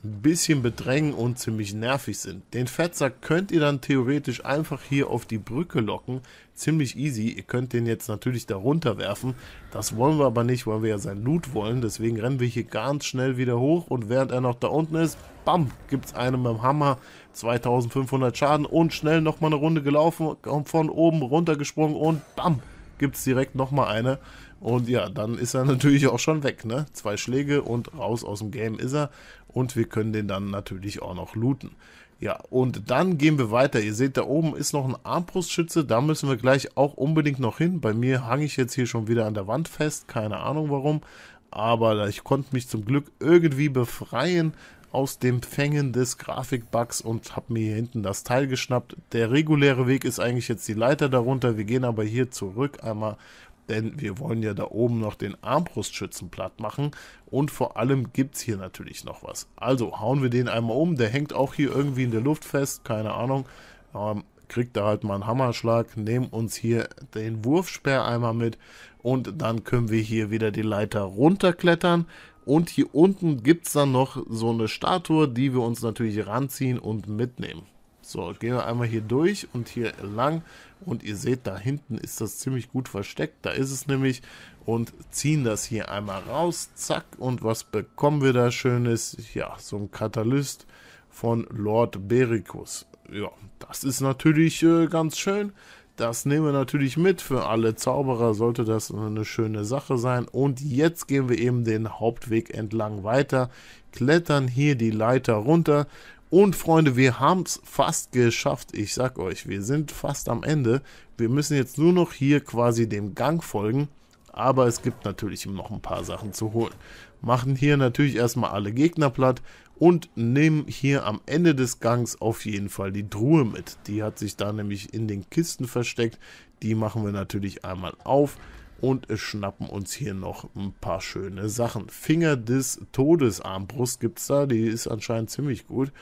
ein bisschen bedrängen und ziemlich nervig sind. Den Fettsack könnt ihr dann theoretisch einfach hier auf die Brücke locken. Ziemlich easy. Ihr könnt den jetzt natürlich da werfen. Das wollen wir aber nicht, weil wir ja sein Loot wollen. Deswegen rennen wir hier ganz schnell wieder hoch und während er noch da unten ist, bam, gibt es mit dem Hammer 2500 Schaden und schnell nochmal eine Runde gelaufen, von oben runtergesprungen und bam, gibt es direkt nochmal eine. Und ja, dann ist er natürlich auch schon weg, ne? Zwei Schläge und raus aus dem Game ist er. Und wir können den dann natürlich auch noch looten. Ja, und dann gehen wir weiter. Ihr seht, da oben ist noch ein Armbrustschütze. Da müssen wir gleich auch unbedingt noch hin. Bei mir hange ich jetzt hier schon wieder an der Wand fest. Keine Ahnung warum. Aber ich konnte mich zum Glück irgendwie befreien aus dem Fängen des Grafikbugs und habe mir hier hinten das Teil geschnappt. Der reguläre Weg ist eigentlich jetzt die Leiter darunter. Wir gehen aber hier zurück einmal denn wir wollen ja da oben noch den Armbrustschützen platt machen und vor allem gibt es hier natürlich noch was. Also hauen wir den einmal um, der hängt auch hier irgendwie in der Luft fest, keine Ahnung, ähm, kriegt da halt mal einen Hammerschlag, nehmen uns hier den Wurfsperr einmal mit und dann können wir hier wieder die Leiter runterklettern und hier unten gibt es dann noch so eine Statue, die wir uns natürlich ranziehen und mitnehmen. So, gehen wir einmal hier durch und hier lang und ihr seht, da hinten ist das ziemlich gut versteckt. Da ist es nämlich. Und ziehen das hier einmal raus. Zack. Und was bekommen wir da Schönes? Ja, so ein Katalyst von Lord Bericus. Ja, das ist natürlich äh, ganz schön. Das nehmen wir natürlich mit. Für alle Zauberer sollte das eine schöne Sache sein. Und jetzt gehen wir eben den Hauptweg entlang weiter, klettern hier die Leiter runter und Freunde, wir haben es fast geschafft. Ich sag euch, wir sind fast am Ende. Wir müssen jetzt nur noch hier quasi dem Gang folgen. Aber es gibt natürlich noch ein paar Sachen zu holen. Machen hier natürlich erstmal alle Gegner platt und nehmen hier am Ende des Gangs auf jeden Fall die Truhe mit. Die hat sich da nämlich in den Kisten versteckt. Die machen wir natürlich einmal auf und schnappen uns hier noch ein paar schöne Sachen. Finger des Todes Armbrust gibt es da, die ist anscheinend ziemlich gut.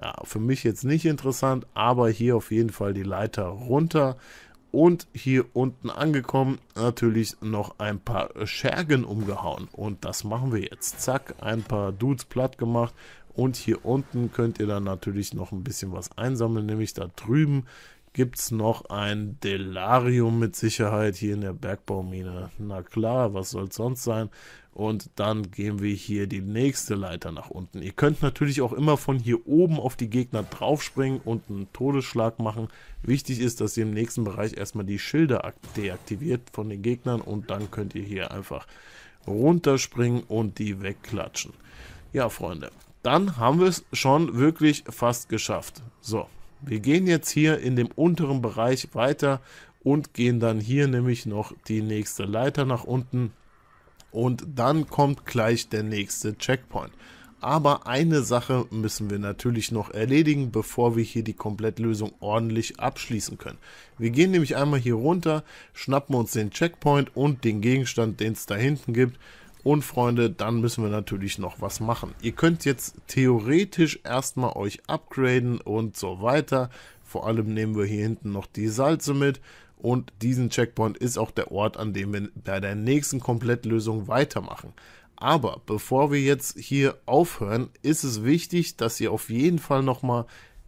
Ja, für mich jetzt nicht interessant, aber hier auf jeden Fall die Leiter runter. Und hier unten angekommen, natürlich noch ein paar Schergen umgehauen. Und das machen wir jetzt. Zack, ein paar Dudes platt gemacht. Und hier unten könnt ihr dann natürlich noch ein bisschen was einsammeln. Nämlich da drüben gibt es noch ein Delarium mit Sicherheit hier in der Bergbaumine. Na klar, was soll es sonst sein? Und dann gehen wir hier die nächste Leiter nach unten. Ihr könnt natürlich auch immer von hier oben auf die Gegner draufspringen und einen Todesschlag machen. Wichtig ist, dass ihr im nächsten Bereich erstmal die Schilder deaktiviert von den Gegnern und dann könnt ihr hier einfach runterspringen und die wegklatschen. Ja, Freunde, dann haben wir es schon wirklich fast geschafft. So, wir gehen jetzt hier in dem unteren Bereich weiter und gehen dann hier nämlich noch die nächste Leiter nach unten und dann kommt gleich der nächste Checkpoint. Aber eine Sache müssen wir natürlich noch erledigen, bevor wir hier die Komplettlösung ordentlich abschließen können. Wir gehen nämlich einmal hier runter, schnappen uns den Checkpoint und den Gegenstand, den es da hinten gibt. Und Freunde, dann müssen wir natürlich noch was machen. Ihr könnt jetzt theoretisch erstmal euch upgraden und so weiter. Vor allem nehmen wir hier hinten noch die Salze mit. Und diesen Checkpoint ist auch der Ort, an dem wir bei der nächsten Komplettlösung weitermachen. Aber bevor wir jetzt hier aufhören, ist es wichtig, dass ihr auf jeden Fall nochmal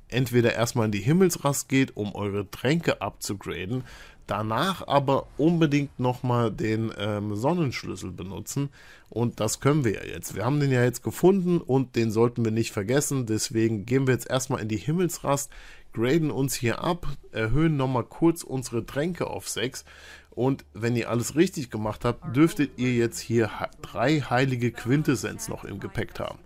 entweder erstmal in die Himmelsrast geht, um eure Tränke abzugraden, danach aber unbedingt nochmal den ähm, Sonnenschlüssel benutzen. Und das können wir ja jetzt. Wir haben den ja jetzt gefunden und den sollten wir nicht vergessen. Deswegen gehen wir jetzt erstmal in die Himmelsrast, graden uns hier ab, erhöhen nochmal kurz unsere Tränke auf 6 und wenn ihr alles richtig gemacht habt, dürftet ihr jetzt hier drei heilige Quintessenz noch im Gepäck haben.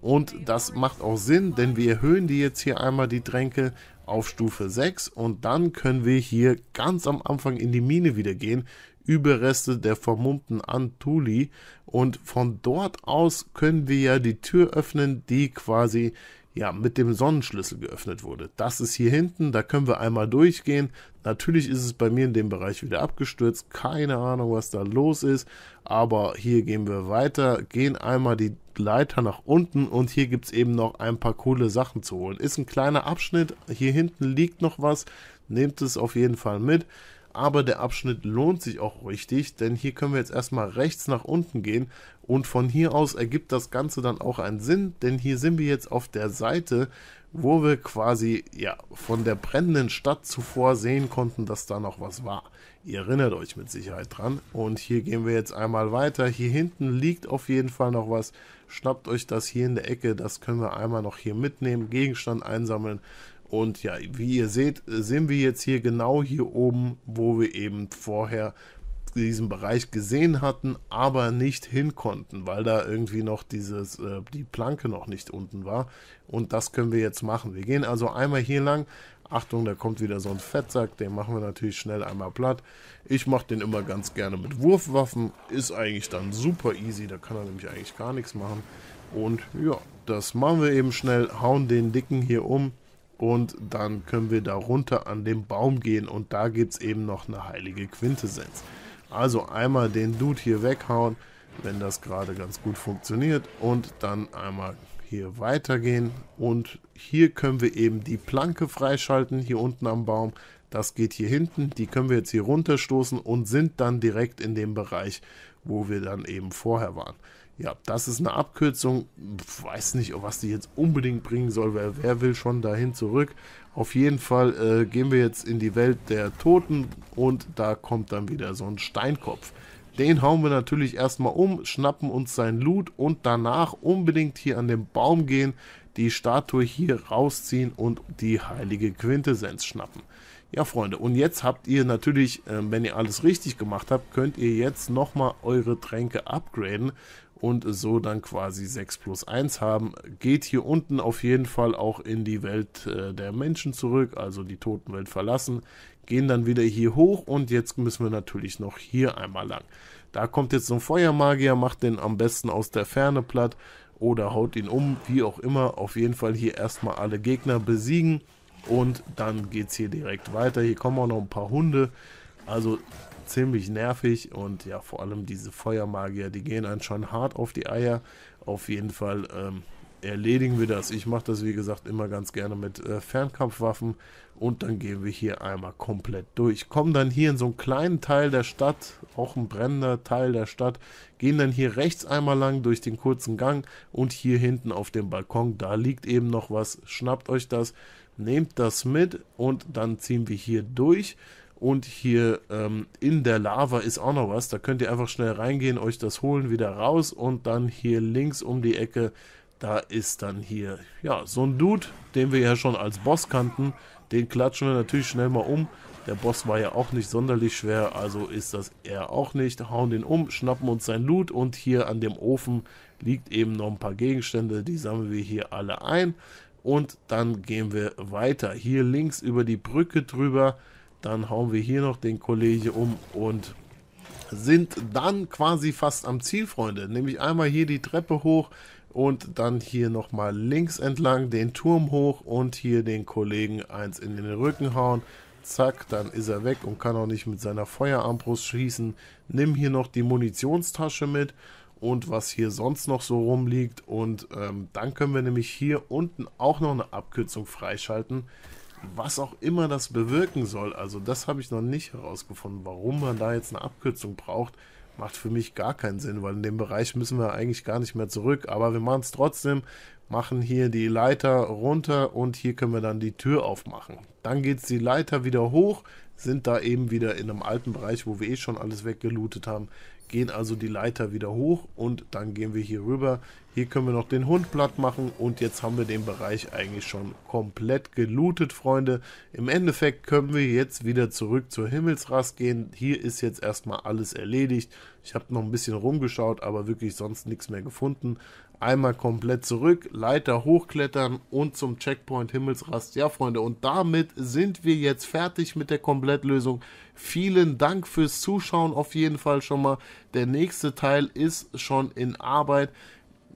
Und das macht auch Sinn, denn wir erhöhen die jetzt hier einmal die Tränke auf Stufe 6 und dann können wir hier ganz am Anfang in die Mine wieder gehen, Überreste der vermummten Antuli und von dort aus können wir ja die Tür öffnen, die quasi ja, mit dem Sonnenschlüssel geöffnet wurde. Das ist hier hinten, da können wir einmal durchgehen. Natürlich ist es bei mir in dem Bereich wieder abgestürzt. Keine Ahnung, was da los ist. Aber hier gehen wir weiter, gehen einmal die Leiter nach unten und hier gibt es eben noch ein paar coole Sachen zu holen. Ist ein kleiner Abschnitt, hier hinten liegt noch was. Nehmt es auf jeden Fall mit aber der Abschnitt lohnt sich auch richtig, denn hier können wir jetzt erstmal rechts nach unten gehen und von hier aus ergibt das Ganze dann auch einen Sinn, denn hier sind wir jetzt auf der Seite, wo wir quasi ja von der brennenden Stadt zuvor sehen konnten, dass da noch was war. Ihr erinnert euch mit Sicherheit dran. Und hier gehen wir jetzt einmal weiter. Hier hinten liegt auf jeden Fall noch was. Schnappt euch das hier in der Ecke, das können wir einmal noch hier mitnehmen, Gegenstand einsammeln und ja, wie ihr seht, sehen wir jetzt hier genau hier oben, wo wir eben vorher diesen Bereich gesehen hatten, aber nicht hin konnten, weil da irgendwie noch dieses, äh, die Planke noch nicht unten war. Und das können wir jetzt machen. Wir gehen also einmal hier lang. Achtung, da kommt wieder so ein Fettsack, den machen wir natürlich schnell einmal platt. Ich mache den immer ganz gerne mit Wurfwaffen, ist eigentlich dann super easy, da kann er nämlich eigentlich gar nichts machen. Und ja, das machen wir eben schnell, hauen den Dicken hier um. Und dann können wir da runter an den Baum gehen und da gibt es eben noch eine heilige Quintessenz. Also einmal den Dude hier weghauen, wenn das gerade ganz gut funktioniert. Und dann einmal hier weitergehen. Und hier können wir eben die Planke freischalten, hier unten am Baum. Das geht hier hinten, die können wir jetzt hier runterstoßen und sind dann direkt in dem Bereich, wo wir dann eben vorher waren. Ja, das ist eine Abkürzung. Ich weiß nicht, was die jetzt unbedingt bringen soll. Wer, wer will schon dahin zurück? Auf jeden Fall äh, gehen wir jetzt in die Welt der Toten und da kommt dann wieder so ein Steinkopf. Den hauen wir natürlich erstmal um, schnappen uns sein Loot und danach unbedingt hier an den Baum gehen, die Statue hier rausziehen und die heilige Quintessenz schnappen. Ja, Freunde, und jetzt habt ihr natürlich, äh, wenn ihr alles richtig gemacht habt, könnt ihr jetzt nochmal eure Tränke upgraden und so dann quasi 6 plus 1 haben. Geht hier unten auf jeden Fall auch in die Welt äh, der Menschen zurück, also die Totenwelt verlassen, gehen dann wieder hier hoch und jetzt müssen wir natürlich noch hier einmal lang. Da kommt jetzt so ein Feuermagier, macht den am besten aus der Ferne platt oder haut ihn um, wie auch immer. Auf jeden Fall hier erstmal alle Gegner besiegen und dann geht es hier direkt weiter. Hier kommen auch noch ein paar Hunde. Also ziemlich nervig und ja, vor allem diese Feuermagier, die gehen einen schon hart auf die Eier. Auf jeden Fall ähm, erledigen wir das. Ich mache das, wie gesagt, immer ganz gerne mit äh, Fernkampfwaffen und dann gehen wir hier einmal komplett durch. Kommen dann hier in so einen kleinen Teil der Stadt, auch ein brennender Teil der Stadt, gehen dann hier rechts einmal lang durch den kurzen Gang und hier hinten auf dem Balkon, da liegt eben noch was, schnappt euch das, nehmt das mit und dann ziehen wir hier durch. Und hier ähm, in der Lava ist auch noch was. Da könnt ihr einfach schnell reingehen, euch das holen, wieder raus. Und dann hier links um die Ecke, da ist dann hier, ja, so ein Dude, den wir ja schon als Boss kannten. Den klatschen wir natürlich schnell mal um. Der Boss war ja auch nicht sonderlich schwer, also ist das er auch nicht. Hauen den um, schnappen uns sein Loot und hier an dem Ofen liegt eben noch ein paar Gegenstände, die sammeln wir hier alle ein. Und dann gehen wir weiter. Hier links über die Brücke drüber dann hauen wir hier noch den Kollege um und sind dann quasi fast am Ziel, Freunde. Nämlich einmal hier die Treppe hoch und dann hier nochmal links entlang den Turm hoch und hier den Kollegen eins in den Rücken hauen. Zack, dann ist er weg und kann auch nicht mit seiner Feuerarmbrust schießen. Nimm hier noch die Munitionstasche mit und was hier sonst noch so rumliegt. Und ähm, dann können wir nämlich hier unten auch noch eine Abkürzung freischalten was auch immer das bewirken soll. Also das habe ich noch nicht herausgefunden. Warum man da jetzt eine Abkürzung braucht, macht für mich gar keinen Sinn, weil in dem Bereich müssen wir eigentlich gar nicht mehr zurück. Aber wir machen es trotzdem, machen hier die Leiter runter und hier können wir dann die Tür aufmachen. Dann geht es die Leiter wieder hoch, sind da eben wieder in einem alten Bereich, wo wir eh schon alles weggelootet haben gehen also die Leiter wieder hoch und dann gehen wir hier rüber. Hier können wir noch den Hund platt machen und jetzt haben wir den Bereich eigentlich schon komplett gelootet, Freunde. Im Endeffekt können wir jetzt wieder zurück zur Himmelsrast gehen. Hier ist jetzt erstmal alles erledigt. Ich habe noch ein bisschen rumgeschaut, aber wirklich sonst nichts mehr gefunden einmal komplett zurück, Leiter hochklettern und zum Checkpoint Himmelsrast. Ja, Freunde, und damit sind wir jetzt fertig mit der Komplettlösung. Vielen Dank fürs Zuschauen auf jeden Fall schon mal. Der nächste Teil ist schon in Arbeit.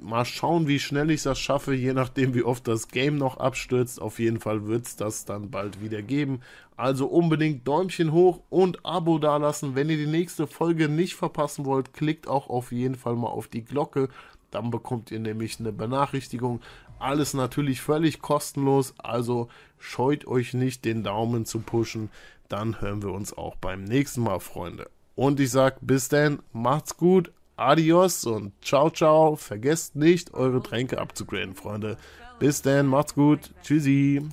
Mal schauen, wie schnell ich das schaffe, je nachdem, wie oft das Game noch abstürzt. Auf jeden Fall wird es das dann bald wieder geben. Also unbedingt Däumchen hoch und Abo dalassen. Wenn ihr die nächste Folge nicht verpassen wollt, klickt auch auf jeden Fall mal auf die Glocke dann bekommt ihr nämlich eine Benachrichtigung. Alles natürlich völlig kostenlos, also scheut euch nicht, den Daumen zu pushen. Dann hören wir uns auch beim nächsten Mal, Freunde. Und ich sag bis dann, macht's gut, adios und ciao, ciao. Vergesst nicht, eure Tränke abzugraden, Freunde. Bis dann, macht's gut, tschüssi.